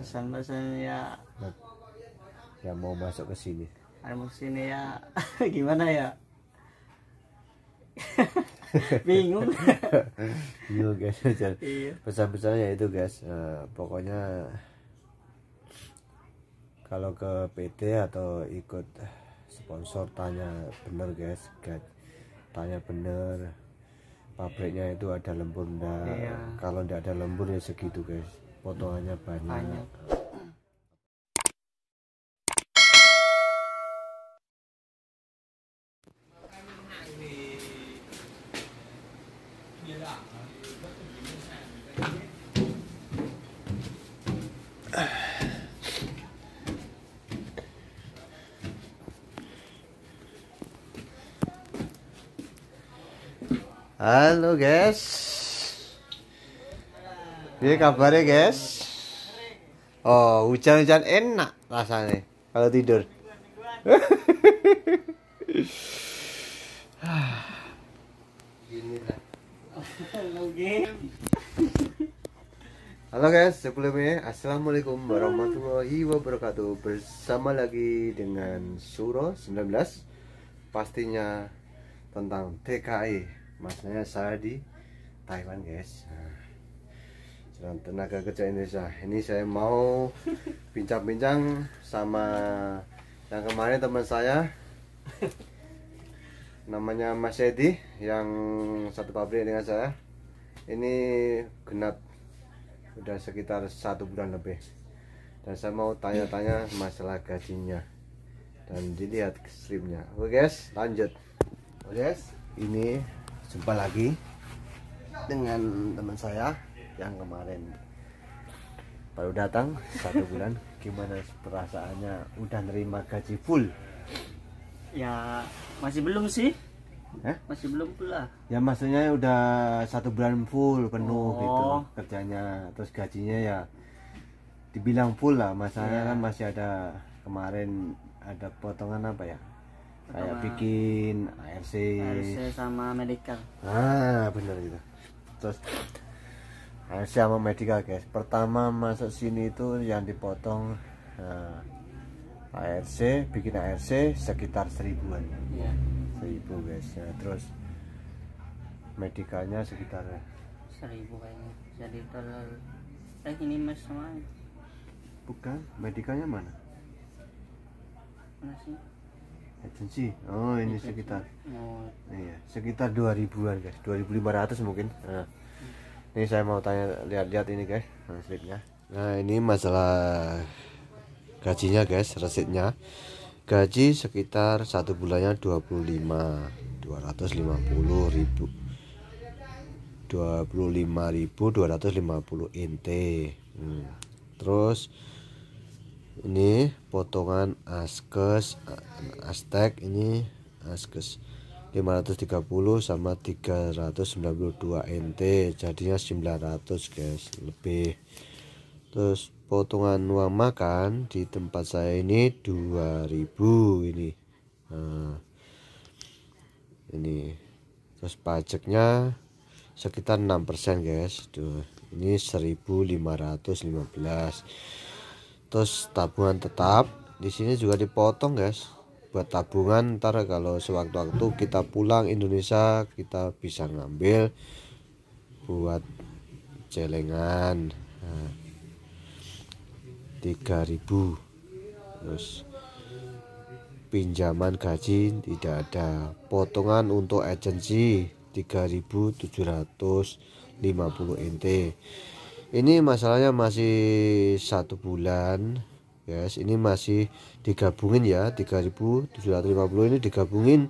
pesan pesannya nah, yang mau masuk ke sini mau sini ya gimana ya bingung bingung guys iya. pesan-pesannya itu guys uh, pokoknya kalau ke PT atau ikut sponsor tanya bener guys guys tanya bener pabriknya itu ada lembur enggak iya. kalau enggak ada lembur ya segitu guys potongannya banyak, banyak. Halo guys ini kabarnya guys. Oh, hujan-hujan enak rasanya kalau tidur. Halo guys, sebelumnya Assalamualaikum warahmatullahi wabarakatuh Bersama lagi dengan Suro 19 Pastinya tentang TKI e. Maksudnya saya di Taiwan guys nah dan tenaga kerja Indonesia ini saya mau bincang-bincang sama yang kemarin teman saya namanya Mas Edi yang satu pabrik dengan saya ini genap udah sekitar satu bulan lebih dan saya mau tanya-tanya masalah gajinya dan dilihat streamnya oke guys lanjut oke guys ini jumpa lagi dengan teman saya yang kemarin baru datang satu bulan gimana perasaannya udah nerima gaji full ya masih belum sih Eh? Masih belum pula. Ya maksudnya udah satu bulan full penuh oh. gitu kerjanya, terus gajinya ya dibilang full lah. Masalahnya yeah. kan masih ada kemarin ada potongan apa ya? Potongan Kayak bikin ARC. ARC sama medical. Ah bener gitu. Terus Nah, sama Medica guys pertama masuk sini itu yang dipotong uh, eh, ARC bikin ARC sekitar seribuan ya. seribu guys ya. terus medikanya sekitar seribu kayaknya jadi total eh ini mas sama bukan medikanya mana mana sih agensi oh ini sekitar oh. iya sekitar dua ribuan guys Dua ribu lima ratus mungkin nah ini saya mau tanya lihat-lihat ini guys resipnya nah ini masalah gajinya guys resipnya gaji sekitar satu bulannya 25 250 ribu ribu 250 NT hmm. terus ini potongan askes astek ini askes 530 sama 392 NT jadinya 900 guys lebih terus potongan uang makan di tempat saya ini 2000 ini nah, ini terus pajaknya sekitar 6% persen guys tuh ini 1515 terus tabungan tetap di sini juga dipotong guys buat tabungan ntar kalau sewaktu-waktu kita pulang Indonesia kita bisa ngambil buat celengan nah, ribu terus pinjaman gaji tidak ada potongan untuk agensi 3750 NT ini masalahnya masih satu bulan guys ini masih digabungin ya 3750 ini digabungin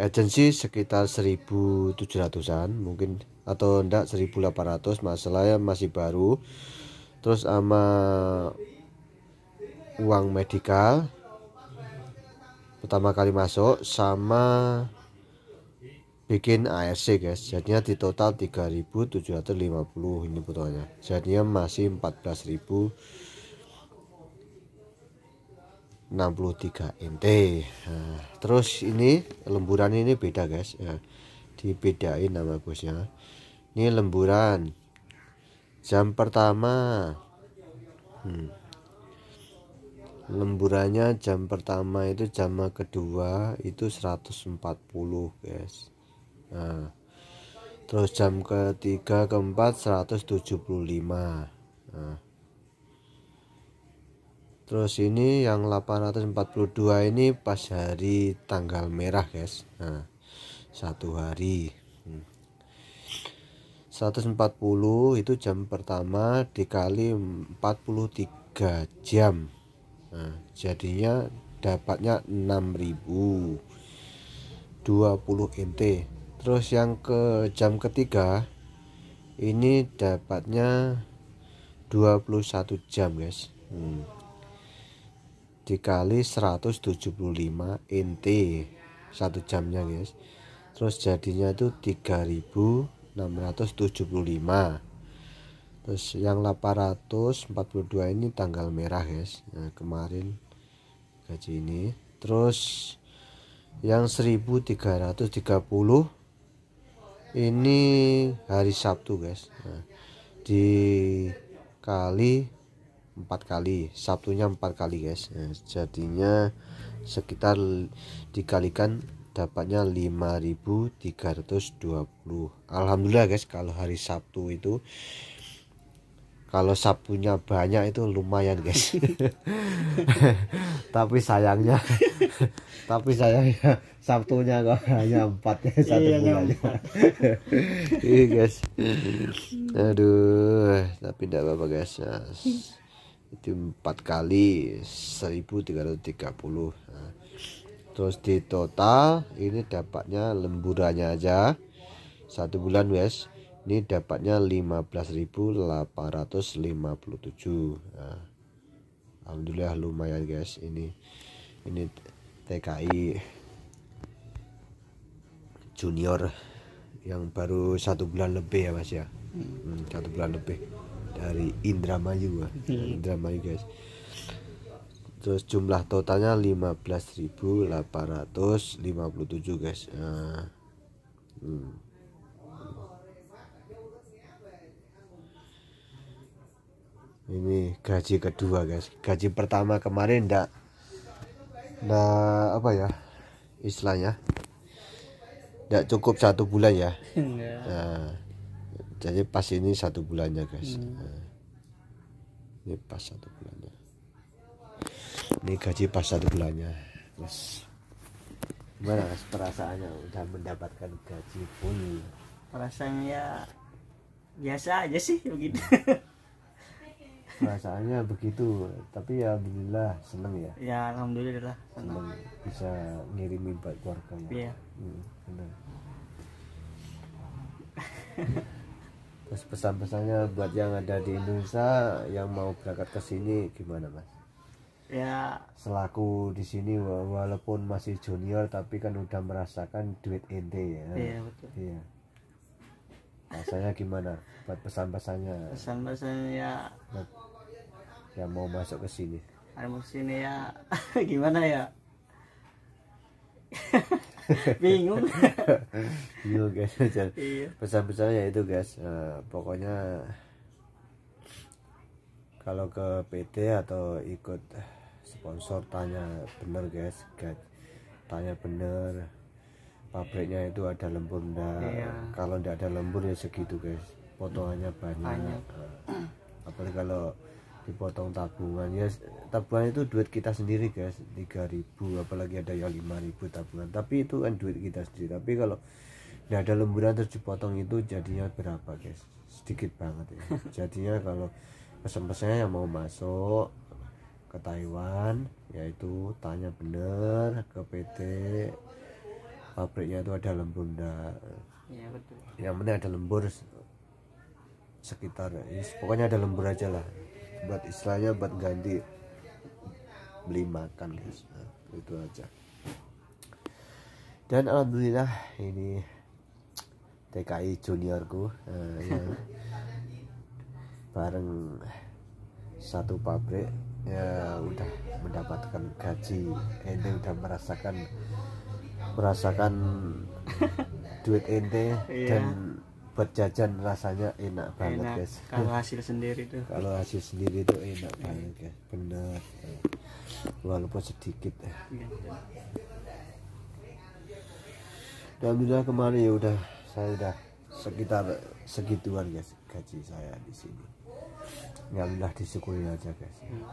agensi sekitar 1700an mungkin atau enggak 1800 masalahnya masih baru terus sama uang medikal pertama kali masuk sama bikin ARC guys jadinya di total 3750 ini fotonya jadinya masih 14000 63 NT nah, terus ini lemburan ini beda guys ya, dibedain nama bosnya ini lemburan jam pertama hmm. lemburannya jam pertama itu jam kedua itu 140 guys nah, terus jam ketiga keempat 175 nah terus ini yang 842 ini pas hari tanggal merah guys nah satu hari 140 hmm. itu jam pertama dikali 43 jam nah, jadinya dapatnya 6000 20 NT terus yang ke jam ketiga ini dapatnya 21 jam guys hmm dikali 175 inti satu jamnya guys terus jadinya itu 3675 terus yang 842 ini tanggal merah guys nah, kemarin gaji ini terus yang 1330 ini hari Sabtu guys nah, dikali empat kali Sabtunya empat kali guys ya, jadinya sekitar dikalikan dapatnya 5320 Alhamdulillah guys kalau hari Sabtu itu kalau Sabtunya banyak itu lumayan guys tapi sayangnya tapi sayangnya Sabtunya kok hanya empatnya ya iya, satu iya, bulan iya guys aduh tapi tidak apa-apa guys ya, itu empat kali 1330 nah, terus di total ini dapatnya lemburannya aja satu bulan wes ini dapatnya 15.857 nah, Alhamdulillah lumayan guys ini ini TKI junior yang baru satu bulan lebih ya mas ya hmm, hmm satu bulan lebih dari Indramayu hmm. Indramayu guys terus jumlah totalnya 15.857 guys nah, hmm. ini gaji kedua guys gaji pertama kemarin ndak nah apa ya istilahnya ndak cukup satu bulan ya nah, jadi pas ini satu bulannya guys hmm. Nah. ini pas satu bulannya ini gaji pas satu bulannya terus gimana guys perasaannya udah mendapatkan gaji pun. perasaannya ya biasa aja sih begitu hmm. perasaannya begitu tapi ya alhamdulillah seneng ya ya alhamdulillah seneng, seneng. bisa ngirimin buat keluarga ya. iya hmm, Terus pesan-pesannya buat yang ada di Indonesia yang mau berangkat ke sini gimana mas? Ya. Selaku di sini walaupun masih junior tapi kan udah merasakan duit ente ya. Iya betul. Iya. Rasanya gimana? Buat pesan-pesannya? Pesan-pesannya ya. Yang mau masuk ke sini. Harus sini ya. gimana ya? bingung bingung guys iya. pesan pesannya ya itu guys uh, pokoknya kalau ke PT atau ikut sponsor tanya bener guys tanya bener pabriknya itu ada lembur ndak iya. kalau ndak ada lembur ya segitu guys potongannya banyak, banyak. apalagi kalau dipotong tabungan ya tabungan itu duit kita sendiri guys 3000 apalagi ada yang 5000 tabungan tapi itu kan duit kita sendiri tapi kalau nggak ada lemburan terus dipotong itu jadinya berapa guys sedikit banget ya jadinya kalau pesan-pesannya yang mau masuk ke Taiwan yaitu tanya bener ke PT pabriknya itu ada lembur ya, betul. yang penting ada lembur sekitar ya, pokoknya ada lembur aja lah buat istilahnya buat ganti beli makan guys nah, itu aja dan alhamdulillah ini TKI juniorku eh, ya, bareng satu pabrik ya udah mendapatkan gaji ente udah merasakan merasakan duit ente dan iya buat jajan rasanya enak banget enak, guys kalau hasil sendiri tuh kalau hasil sendiri tuh enak eh. banget guys bener walaupun sedikit ya. Iya, iya. alhamdulillah kemarin ya udah saya udah sekitar segituan guys gaji saya di sini alhamdulillah disyukuri aja guys hmm.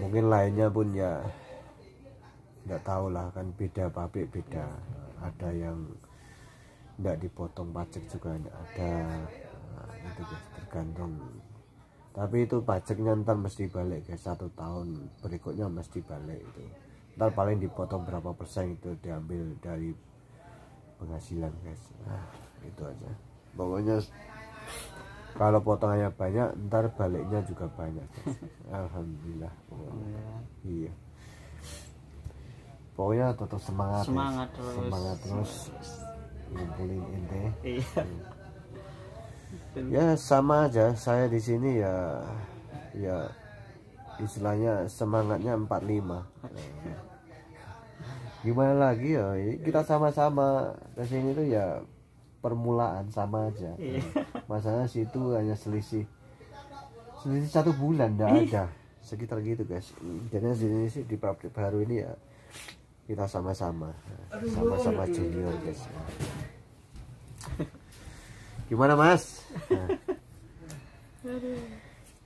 mungkin lainnya pun ya nggak tahu lah kan beda pabrik beda ada yang tidak dipotong pajak juga tidak ada nah, itu guys ya, tergantung tapi itu pajaknya ntar mesti balik guys satu tahun berikutnya mesti balik itu ntar paling dipotong berapa persen itu diambil dari penghasilan guys nah, itu aja pokoknya kalau potongannya banyak ntar baliknya juga banyak guys. alhamdulillah pokoknya iya, iya. pokoknya tetap semangat semangat guys. terus semangat terus ngumpulin ente iya hmm. ya sama aja saya di sini ya ya istilahnya semangatnya 45 gimana lagi ya kita sama-sama sini tuh ya permulaan sama aja iya. Masalahnya situ hanya selisih selisih satu bulan dah ada sekitar gitu guys jadi di sini sih di pabrik baru ini ya kita sama-sama sama-sama junior guys gimana mas nah.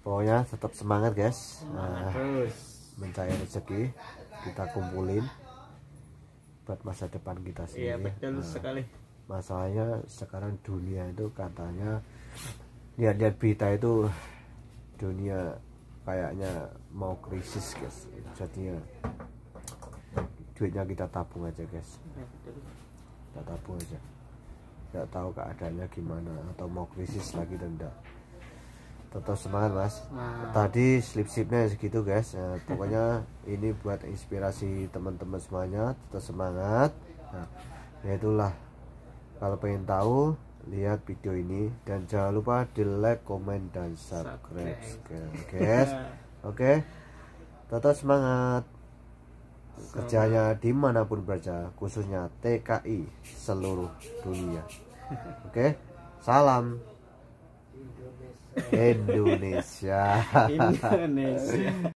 pokoknya tetap semangat guys nah, mencari rezeki kita kumpulin buat masa depan kita iya, sendiri iya betul nah, sekali masalahnya sekarang dunia itu katanya lihat-lihat berita itu dunia kayaknya mau krisis guys jadinya duitnya kita tabung aja guys kita tabung aja nggak tahu keadaannya gimana atau mau krisis lagi dan enggak tetap semangat mas wow. tadi slip slipnya segitu guys nah, pokoknya ini buat inspirasi teman-teman semuanya tetap semangat nah, ya itulah kalau pengen tahu lihat video ini dan jangan lupa di like comment dan subscribe guys oke okay? tetap semangat kerjanya dimanapun berada khususnya TKI seluruh dunia oke okay? salam Indonesia Indonesia